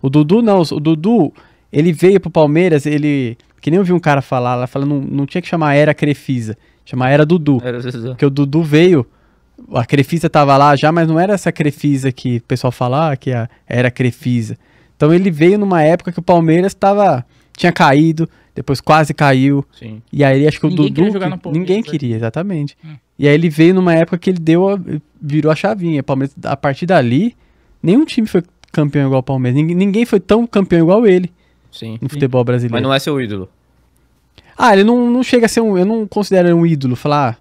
O Dudu não, o Dudu, ele veio pro Palmeiras, ele. Que nem eu vi um cara falar lá, falando, não, tinha que chamar Era Crefisa, chamar Era Dudu. Era Dudu. Porque o Dudu veio, a Crefisa tava lá já, mas não era essa Crefisa que o pessoal fala, ah, que a, era Crefisa. Então ele veio numa época que o Palmeiras tava, tinha caído, depois quase caiu. Sim. E aí acho que o ninguém Dudu. Queria jogar que, ninguém né? queria, exatamente. Hum. E aí ele veio numa época que ele deu virou a chavinha. O Palmeiras, a partir dali, nenhum time foi campeão igual o Palmeiras. Ninguém, ninguém foi tão campeão igual ele. Sim. No futebol brasileiro. Mas não é seu ídolo. Ah, ele não, não chega a ser um. Eu não considero ele um ídolo. Falar. Ah,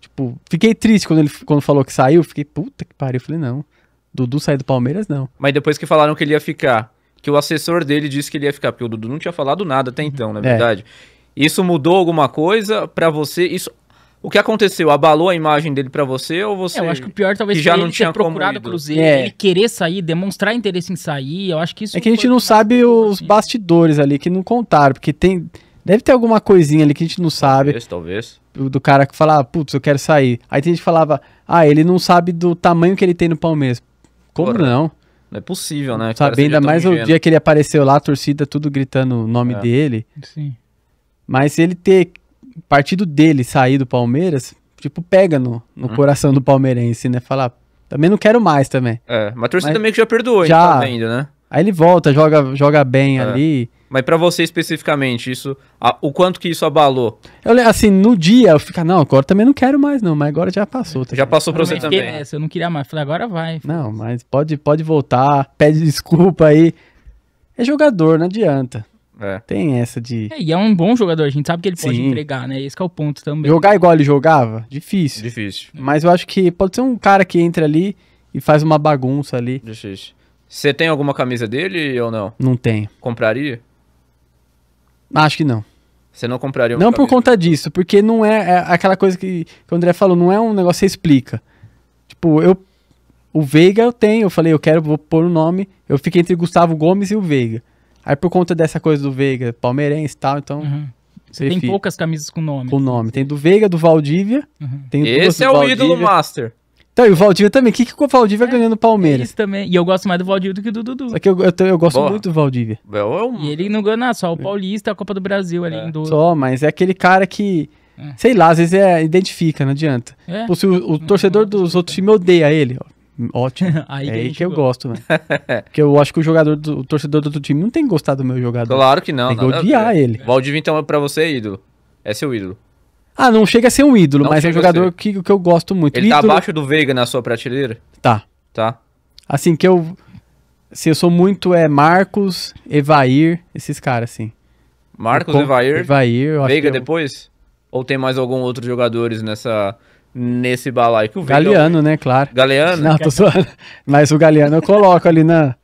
tipo, fiquei triste quando ele quando falou que saiu. Fiquei, puta que pariu. Eu falei, não. Dudu sair do Palmeiras, não. Mas depois que falaram que ele ia ficar, que o assessor dele disse que ele ia ficar, porque o Dudu não tinha falado nada até uhum. então, na é. verdade. Isso mudou alguma coisa para você? Isso o que aconteceu? Abalou a imagem dele para você ou você? É, eu acho que o pior talvez que já não tinha procurado o Cruzeiro, é. ele querer sair, demonstrar interesse em sair. Eu acho que isso É que a gente não sabe os assim. bastidores ali que não contaram, porque tem deve ter alguma coisinha ali que a gente não sabe. Talvez, talvez. Do cara que falava, ah, putz, eu quero sair. Aí tem gente que falava, ah, ele não sabe do tamanho que ele tem no Palmeiras. Como Porra, não? Não é possível, né? Sabe, ainda mais o dia que ele apareceu lá, a torcida tudo gritando o nome é. dele. Sim. Mas ele ter partido dele sair do Palmeiras, tipo, pega no, no uhum. coração do palmeirense, né? Falar, também não quero mais também. É, mas a torcida mas, meio que já perdoou, já, tá né? Aí ele volta, joga, joga bem é. ali. Mas para você especificamente, isso, a, o quanto que isso abalou? Eu, assim, no dia eu fico, não, agora também não quero mais não, mas agora já passou. já passou para você também. É, eu não queria mais, falei, agora vai. Não, mas pode, pode voltar, pede desculpa aí. É jogador, não adianta. É. Tem essa de. É, e é um bom jogador, a gente sabe que ele pode entregar, né? Esse é o ponto também. Jogar igual ele jogava? Difícil. Difícil. Mas eu acho que pode ser um cara que entra ali e faz uma bagunça ali. Difícil. Você tem alguma camisa dele ou não? Não tenho. Compraria? Acho que não. Você não compraria uma Não por conta disso, porque não é, é aquela coisa que, que, o André falou, não é um negócio que você explica. Tipo, eu. O Veiga eu tenho, eu falei, eu quero, vou pôr o um nome. Eu fiquei entre Gustavo Gomes e o Veiga. Aí por conta dessa coisa do Veiga, palmeirense e tal, então. Uhum. Você tem fica. poucas camisas com nome. Com nome. Tem do Veiga, do Valdívia. Uhum. Tem Esse é o Valdívia. ídolo master. Então, e o Valdívia também. O que, que o Valdívia é, ganhou no Palmeiras? É isso também. E eu gosto mais do Valdívia do que do Dudu. Só que eu, eu, eu, gosto Boa. muito do Valdívia. Eu, é, é e ele não ganha só o Paulista, a Copa do Brasil ali é. em 12. Só, mas é aquele cara que. É. Sei lá, às vezes é, identifica, não adianta. É. se o, o torcedor dos outros times odeia ele, ó, Ótimo. aí é aí que eu gosto, velho. Porque eu acho que o jogador, do, o torcedor do outro time não tem gostado do meu jogador. Claro que não. Tem que odiar ele. Valdivia, então, é pra você é ídolo. É seu ídolo. Ah, não chega a ser um ídolo, não mas é um jogador que, que eu gosto muito. Ele tá ídolo... tá abaixo do Veiga na sua prateleira? Tá. Tá. Assim, que eu... Se eu sou muito, é Marcos, Evair, esses caras, assim. Marcos, Evair? Evair, eu Veiga eu... depois? Ou tem mais algum outro jogadores nessa nesse balaio que o Galeano, né? Claro. Galeano? Não, tô zoando. Mas o Galeano eu coloco ali na,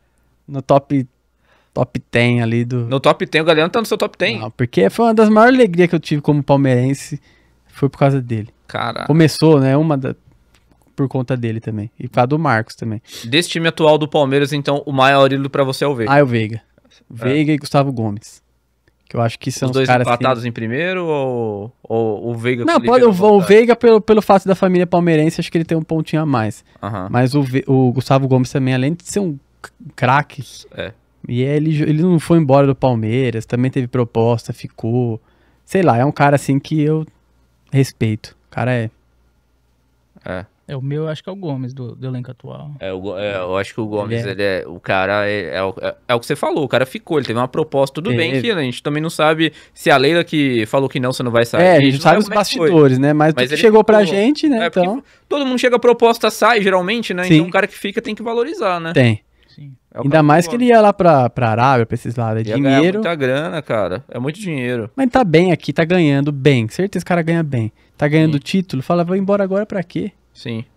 no top. Top 10 ali do. No top 10, o Galeano tá no seu top 10. Não, porque foi uma das maiores alegrias que eu tive como palmeirense. Foi por causa dele. Cara. Começou, né? Uma da, por conta dele também. E por causa do Marcos também. Desse time atual do Palmeiras, então, o maior ídolo para você é o Veiga. Ah, é o Veiga. É. Veiga é. e Gustavo Gomes. Que eu acho que são os, dois empatados assim... em primeiro ou, ou o Veiga Não, pode, o, o tá. Veiga, pelo, pelo fato da família palmeirense, acho que ele tem um pontinho a mais. Mas o, o Gustavo Gomes também, além de ser um craque. É. E é, ele, ele não foi embora do Palmeiras, também teve proposta, ficou. Sei lá, é um cara assim que eu respeito. O cara é. É. É, o meu acho que é o Gomes do, do elenco atual. É, o, é, eu acho que o Gomes, ele, é. ele é, o cara, é, é, o, é, é, o que você falou, o cara ficou, ele teve uma proposta, tudo bem que a gente também não sabe se a Leila que falou que não, você não vai sair. É, a gente, a gente sabe os é bastidores, né? Mas, Mas ele chegou ficou, pra gente, né? então... Todo mundo chega a proposta, sai geralmente, né? Então Sim. Então o cara que fica tem que valorizar, né? Tem. É Ainda mais que ele ia lá pra, pra Arábia, pra esses lados. É ia dinheiro. muita grana, cara. É muito dinheiro. Mas tá bem aqui, tá ganhando bem. Certeza que o cara ganha bem. Tá ganhando Sim. título. Fala, vou embora agora pra quê? Sim.